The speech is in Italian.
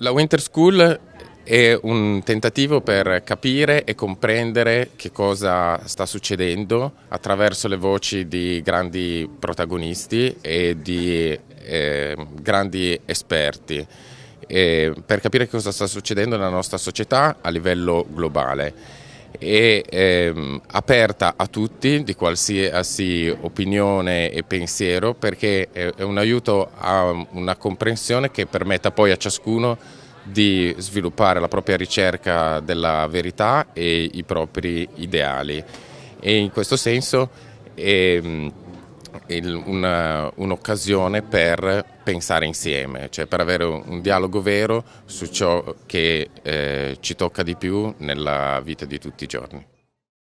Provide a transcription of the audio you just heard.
La Winter School è un tentativo per capire e comprendere che cosa sta succedendo attraverso le voci di grandi protagonisti e di eh, grandi esperti eh, per capire cosa sta succedendo nella nostra società a livello globale e ehm, aperta a tutti di qualsiasi opinione e pensiero perché è un aiuto a una comprensione che permetta poi a ciascuno di sviluppare la propria ricerca della verità e i propri ideali e in questo senso ehm, il, una, un'occasione per pensare insieme, cioè per avere un, dialogo vero su ciò che eh, ci tocca di più nella vita di tutti i giorni.